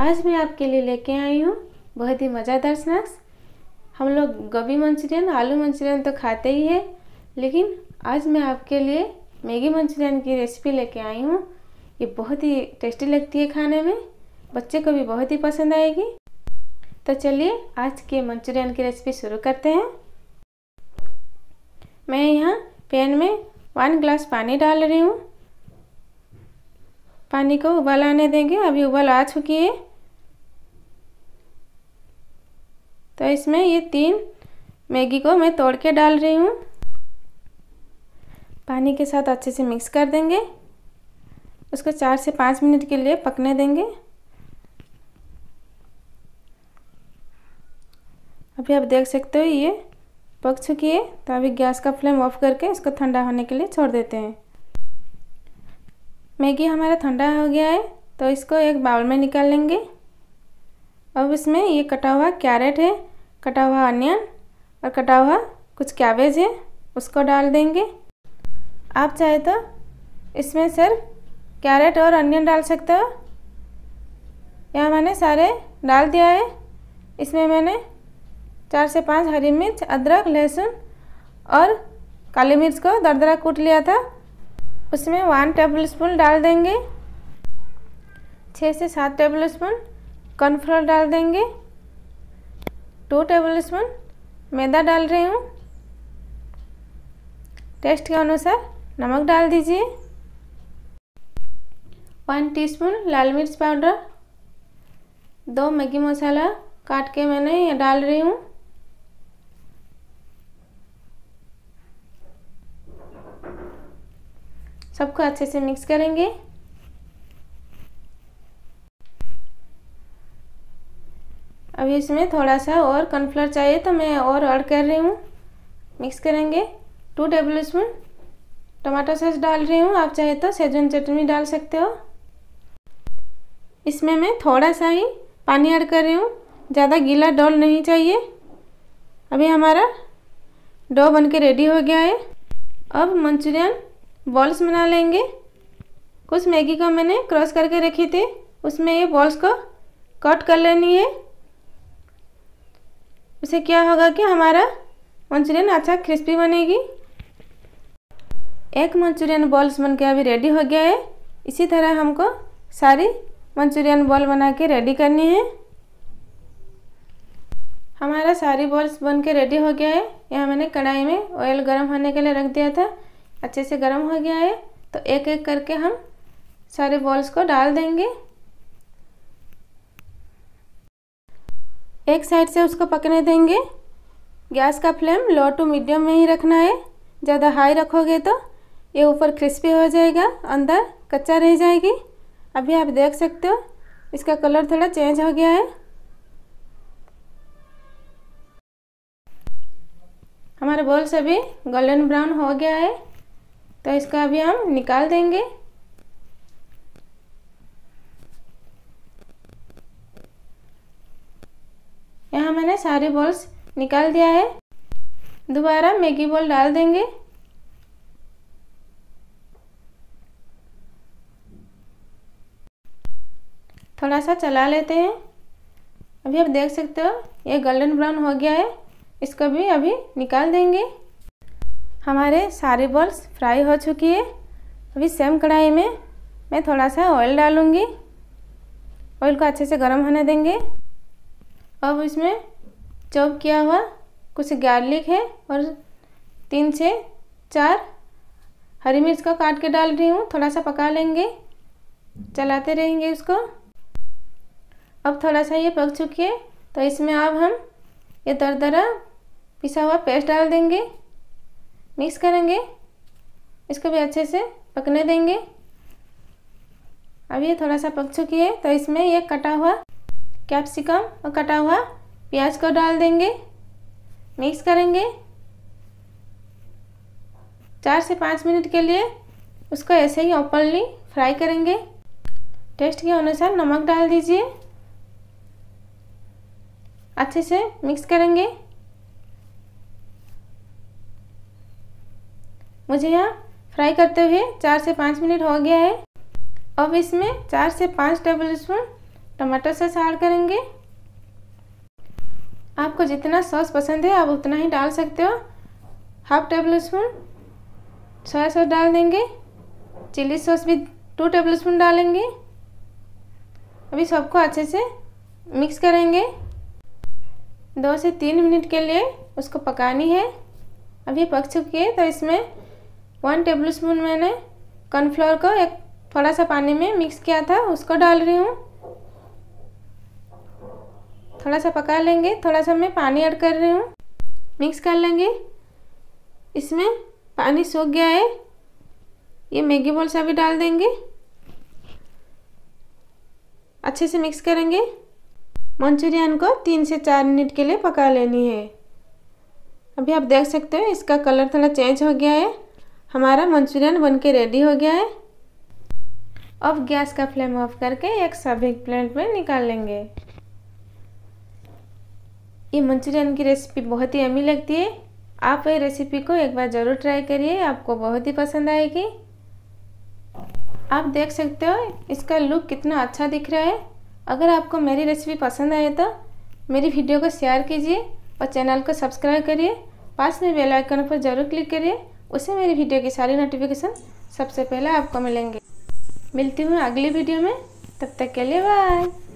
आज मैं आपके लिए लेके आई हूँ बहुत ही मज़ेदार स्नैक्स हम लोग गोभी मंचूरियन आलू मंचूरियन तो खाते ही है लेकिन आज मैं आपके लिए मैगी मंचूरियन की रेसिपी लेके आई हूँ ये बहुत ही टेस्टी लगती है खाने में बच्चे को भी बहुत ही पसंद आएगी तो चलिए आज के मंचूरियन की रेसिपी शुरू करते हैं मैं यहाँ पैन में वन ग्लास पानी डाल रही हूँ पानी को उबाल आने देंगे अभी उबाल आ चुकी है तो इसमें ये तीन मैगी को मैं तोड़ के डाल रही हूँ पानी के साथ अच्छे से मिक्स कर देंगे उसको चार से पाँच मिनट के लिए पकने देंगे अभी आप देख सकते हो ये पक चुकी है तो अभी गैस का फ्लेम ऑफ करके इसको ठंडा होने के लिए छोड़ देते हैं मैगी हमारा ठंडा हो गया है तो इसको एक बाउल में निकाल लेंगे अब इसमें ये कटा हुआ कैरेट है कटा हुआ अनियन और कटा हुआ कुछ कैबेज है उसको डाल देंगे आप चाहे तो इसमें सिर्फ कैरेट और अनियन डाल सकते हो यह मैंने सारे डाल दिया है इसमें मैंने चार से पांच हरी मिर्च अदरक लहसुन और काली मिर्च को दरदरा कूट लिया था उसमें वन टेबल स्पून डाल देंगे छः से सात टेबल स्पून कॉर्नफ्लोर डाल देंगे टू टेबल स्पून मैदा डाल रही हूँ टेस्ट के अनुसार नमक डाल दीजिए वन टीस्पून लाल मिर्च पाउडर दो मैगी मसाला काट के मैंने ये डाल रही हूँ सबको अच्छे से मिक्स करेंगे अभी इसमें थोड़ा सा और कॉर्नफ्लोर चाहिए तो मैं और ऐड कर रही हूँ मिक्स करेंगे two tablespoon tomato sauce डाल रही हूँ आप चाहे तो सेजन चटनी डाल सकते हो इसमें मैं थोड़ा सा ही पानी ऐड कर रही हूँ ज़्यादा गीला डोल नहीं चाहिए अभी हमारा डो बन के रेडी हो गया है अब मंचूरियन बॉल्स बना लेंगे कुछ मैगी को मैंने क्रॉस करके रखी थी उसमें ये बॉल्स को कट कर लेनी है इससे क्या होगा कि हमारा मंचूरियन अच्छा क्रिस्पी बनेगी एक मंचूरियन बॉल्स बन के अभी रेडी हो गया है इसी तरह हमको सारी मंचूरियन बॉल बना के रेडी करनी है हमारा सारी बॉल्स बन के रेडी हो गया है यह मैंने कढ़ाई में ऑयल गर्म होने के लिए रख दिया था अच्छे से गर्म हो गया है तो एक एक करके हम सारे बॉल्स को डाल देंगे एक साइड से उसको पकने देंगे गैस का फ्लेम लो टू मीडियम में ही रखना है ज़्यादा हाई रखोगे तो ये ऊपर क्रिस्पी हो जाएगा अंदर कच्चा रह जाएगी अभी आप देख सकते हो इसका कलर थोड़ा चेंज हो गया है हमारे बॉल्स अभी गोल्डन ब्राउन हो गया है तो इसका अभी हम निकाल देंगे यहाँ मैंने सारे बॉल्स निकाल दिया है दोबारा मैगी बॉल डाल देंगे थोड़ा सा चला लेते हैं अभी आप देख सकते हो ये गोल्डन ब्राउन हो गया है इसको भी अभी निकाल देंगे हमारे सारे बॉल्स फ्राई हो चुकी है अभी सेम कढ़ाई में मैं थोड़ा सा ऑयल डालूँगी ऑयल को अच्छे से गर्म होने देंगे अब इसमें चॉप किया हुआ कुछ गार्लिक है और तीन से चार हरी मिर्च का काट के डाल रही हूँ थोड़ा सा पका लेंगे चलाते रहेंगे उसको अब थोड़ा सा ये पक चुकी है तो इसमें अब हम ये दरदरा पिसा हुआ पेस्ट डाल देंगे मिक्स करेंगे इसको भी अच्छे से पकने देंगे अब ये थोड़ा सा पक चुकी है तो इसमें ये कटा हुआ कैप्सिकम और कटा हुआ प्याज को डाल देंगे मिक्स करेंगे चार से पाँच मिनट के लिए उसको ऐसे ही ओपनली फ्राई करेंगे टेस्ट के अनुसार नमक डाल दीजिए अच्छे से मिक्स करेंगे मुझे यहाँ फ्राई करते हुए चार से पाँच मिनट हो गया है अब इसमें चार से पाँच टेबल स्पून टमाटर सॉस ऐड करेंगे आपको जितना सॉस पसंद है आप उतना ही डाल सकते हो half tablespoon soya sauce डाल देंगे चिली सॉस भी टू टेबल स्पून डालेंगे अभी सबको अच्छे से मिक्स करेंगे दो से तीन मिनट के लिए उसको पकानी है अभी पक चुकी है तो इसमें वन टेबल स्पून मैंने कॉर्नफ्लोर को एक थोड़ा सा पानी में मिक्स किया था उसको डाल रही हूँ थोड़ा सा पका लेंगे थोड़ा सा मैं पानी ऐड कर रही हूँ मिक्स कर लेंगे इसमें पानी सूख गया है ये मैगी बॉल्स अभी डाल देंगे अच्छे से मिक्स करेंगे मंचूरियन को तीन से चार मिनट के लिए पका लेनी है अभी आप देख सकते हो इसका कलर थोड़ा चेंज हो गया है हमारा मंचूरियन बन के रेडी हो गया है अब गैस का फ्लेम ऑफ करके एक सभी प्लेट में निकाल लेंगे ये मंचूरियन की रेसिपी बहुत ही अमी लगती है आप ये रेसिपी को एक बार ज़रूर ट्राई करिए आपको बहुत ही पसंद आएगी आप देख सकते हो इसका लुक कितना अच्छा दिख रहा है अगर आपको मेरी रेसिपी पसंद आए तो मेरी वीडियो को शेयर कीजिए और चैनल को सब्सक्राइब करिए पास में बेल आइकन पर जरूर क्लिक करिए उसे मेरी वीडियो की सारी नोटिफिकेशन सबसे पहले आपको मिलेंगे मिलती हूँ अगली वीडियो में तब तक के लिए बाय